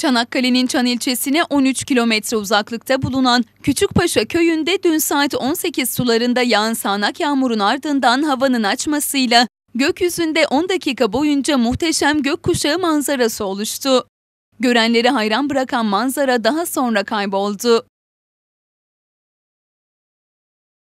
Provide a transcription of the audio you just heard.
Çanakkale'nin Çan ilçesine 13 kilometre uzaklıkta bulunan Küçükpaşa köyünde dün saat 18 sularında yağan sağanak yağmurun ardından havanın açmasıyla gökyüzünde 10 dakika boyunca muhteşem gökkuşağı manzarası oluştu. Görenleri hayran bırakan manzara daha sonra kayboldu.